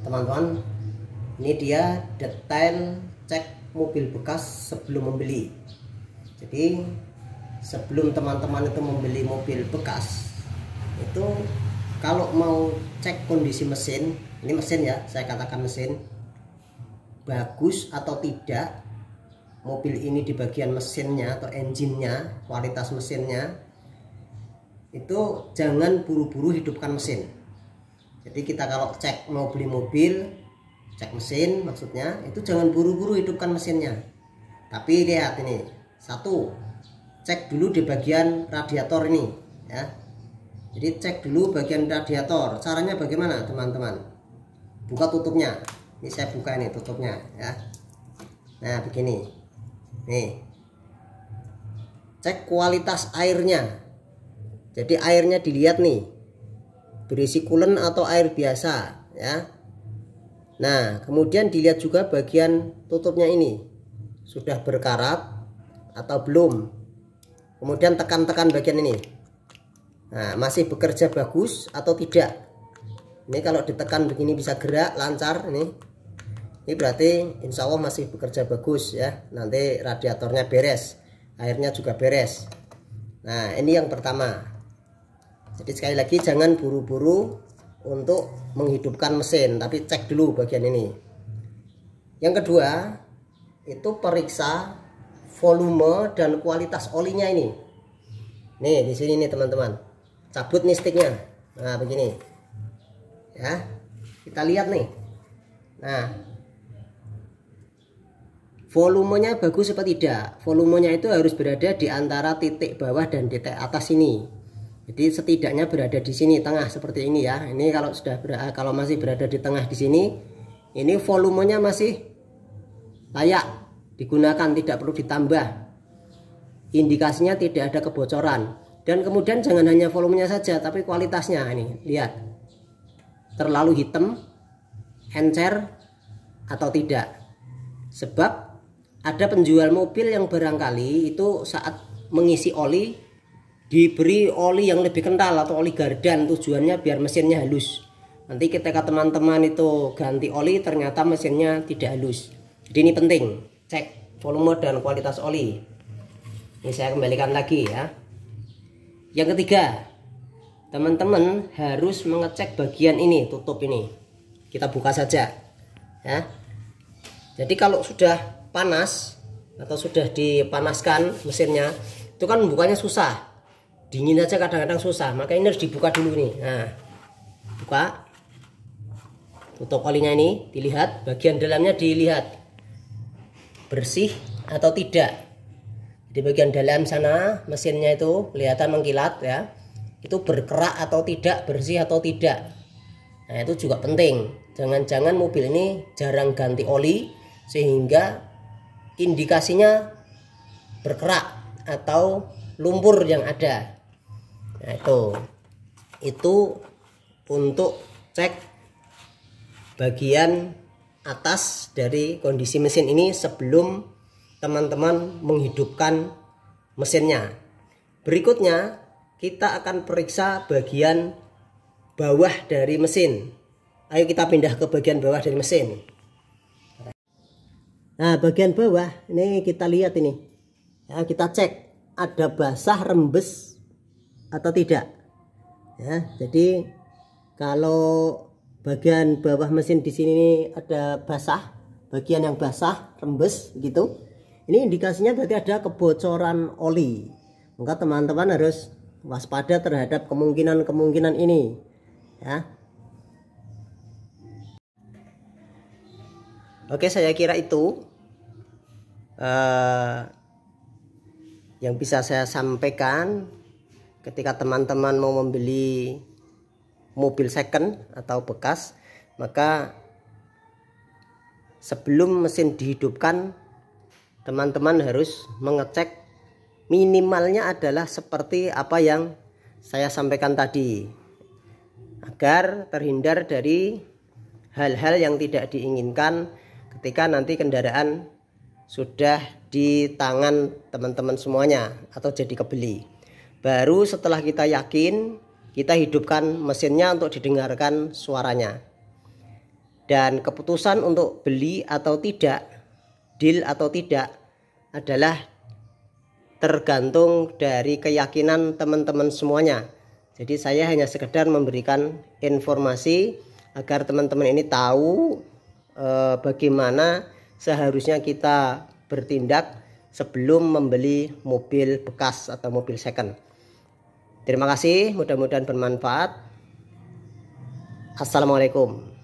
teman-teman ini dia detail cek mobil bekas sebelum membeli jadi sebelum teman-teman itu membeli mobil bekas itu kalau mau cek kondisi mesin ini mesin ya saya katakan mesin bagus atau tidak mobil ini di bagian mesinnya atau engine-nya kualitas mesinnya itu jangan buru-buru hidupkan mesin jadi kita kalau cek mau beli mobil cek mesin maksudnya itu jangan buru-buru hidupkan mesinnya tapi lihat ini satu cek dulu di bagian radiator ini ya jadi cek dulu bagian radiator caranya bagaimana teman-teman buka tutupnya ini saya buka ini tutupnya ya nah begini nih cek kualitas airnya jadi airnya dilihat nih berisi kulen atau air biasa ya. Nah, kemudian dilihat juga bagian tutupnya ini. Sudah berkarat atau belum? Kemudian tekan-tekan bagian ini. Nah, masih bekerja bagus atau tidak? Ini kalau ditekan begini bisa gerak lancar ini. Ini berarti insya Allah masih bekerja bagus ya. Nanti radiatornya beres, airnya juga beres. Nah, ini yang pertama jadi sekali lagi jangan buru-buru untuk menghidupkan mesin tapi cek dulu bagian ini yang kedua itu periksa volume dan kualitas olinya ini nih di sini nih teman-teman cabut nih nah begini ya kita lihat nih nah volumenya bagus apa tidak volumenya itu harus berada di antara titik bawah dan titik atas ini jadi setidaknya berada di sini tengah seperti ini ya ini kalau sudah berada, eh, kalau masih berada di tengah di sini ini volumenya masih layak digunakan tidak perlu ditambah indikasinya tidak ada kebocoran dan kemudian jangan hanya volumenya saja tapi kualitasnya ini lihat terlalu hitam encer atau tidak sebab ada penjual mobil yang barangkali itu saat mengisi oli diberi oli yang lebih kental atau oli gardan tujuannya biar mesinnya halus nanti ketika teman-teman itu ganti oli ternyata mesinnya tidak halus jadi ini penting cek volume dan kualitas oli ini saya kembalikan lagi ya yang ketiga teman-teman harus mengecek bagian ini tutup ini kita buka saja ya jadi kalau sudah panas atau sudah dipanaskan mesinnya itu kan bukanya susah dingin aja kadang-kadang susah maka ini harus dibuka dulu nih nah buka tutup olinya ini dilihat bagian dalamnya dilihat bersih atau tidak di bagian dalam sana mesinnya itu kelihatan mengkilat ya itu berkerak atau tidak bersih atau tidak nah itu juga penting jangan-jangan mobil ini jarang ganti oli sehingga indikasinya berkerak atau lumpur yang ada nah itu itu untuk cek bagian atas dari kondisi mesin ini sebelum teman-teman menghidupkan mesinnya berikutnya kita akan periksa bagian bawah dari mesin ayo kita pindah ke bagian bawah dari mesin nah bagian bawah ini kita lihat ini ya, kita cek ada basah rembes atau tidak ya jadi kalau bagian bawah mesin di sini ada basah bagian yang basah rembes gitu ini indikasinya berarti ada kebocoran oli maka teman-teman harus waspada terhadap kemungkinan-kemungkinan ini ya Oke saya kira itu uh, yang bisa saya sampaikan ketika teman-teman mau membeli mobil second atau bekas maka sebelum mesin dihidupkan teman-teman harus mengecek minimalnya adalah seperti apa yang saya sampaikan tadi agar terhindar dari hal-hal yang tidak diinginkan ketika nanti kendaraan sudah di tangan teman-teman semuanya atau jadi kebeli. Baru setelah kita yakin, kita hidupkan mesinnya untuk didengarkan suaranya. Dan keputusan untuk beli atau tidak, deal atau tidak adalah tergantung dari keyakinan teman-teman semuanya. Jadi saya hanya sekedar memberikan informasi agar teman-teman ini tahu e, bagaimana seharusnya kita bertindak sebelum membeli mobil bekas atau mobil second. Terima kasih, mudah-mudahan bermanfaat. Assalamualaikum.